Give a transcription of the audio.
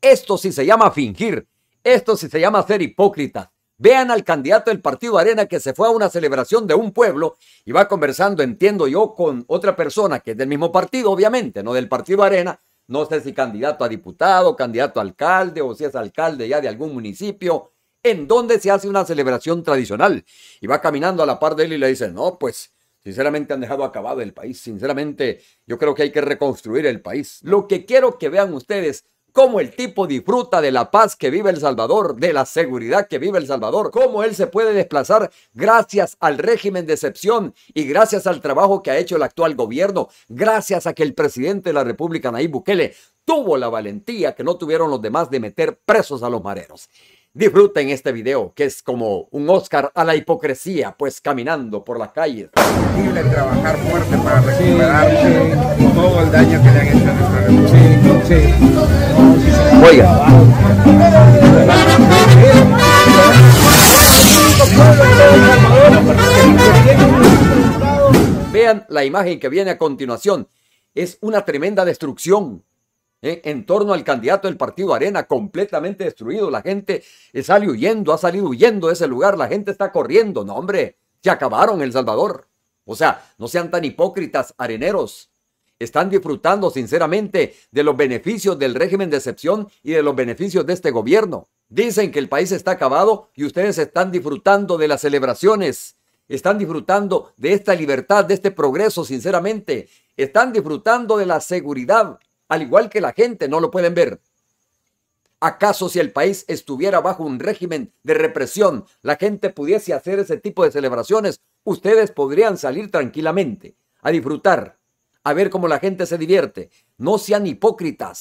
Esto sí se llama fingir. Esto sí se llama ser hipócrita. Vean al candidato del partido Arena que se fue a una celebración de un pueblo y va conversando, entiendo yo, con otra persona que es del mismo partido, obviamente, no del partido Arena. No sé si candidato a diputado, candidato a alcalde o si es alcalde ya de algún municipio, en donde se hace una celebración tradicional. Y va caminando a la par de él y le dice, no, pues sinceramente han dejado acabado el país. Sinceramente yo creo que hay que reconstruir el país. Lo que quiero que vean ustedes cómo el tipo disfruta de la paz que vive El Salvador, de la seguridad que vive El Salvador, cómo él se puede desplazar gracias al régimen de excepción y gracias al trabajo que ha hecho el actual gobierno, gracias a que el presidente de la República, Nayib Bukele, tuvo la valentía que no tuvieron los demás de meter presos a los mareros. Disfruten este video, que es como un Oscar a la hipocresía, pues caminando por las calles. Es trabajar fuerte para recuperar todo el daño que le han hecho a nuestra Vean la imagen que viene a continuación. Es una tremenda destrucción ¿eh? en torno al candidato del partido Arena, completamente destruido. La gente eh, sale huyendo, ha salido huyendo de ese lugar. La gente está corriendo. No, hombre, se acabaron El Salvador. O sea, no sean tan hipócritas, areneros están disfrutando sinceramente de los beneficios del régimen de excepción y de los beneficios de este gobierno. Dicen que el país está acabado y ustedes están disfrutando de las celebraciones. Están disfrutando de esta libertad, de este progreso, sinceramente. Están disfrutando de la seguridad, al igual que la gente, no lo pueden ver. ¿Acaso si el país estuviera bajo un régimen de represión, la gente pudiese hacer ese tipo de celebraciones, ustedes podrían salir tranquilamente a disfrutar? a ver cómo la gente se divierte. No sean hipócritas,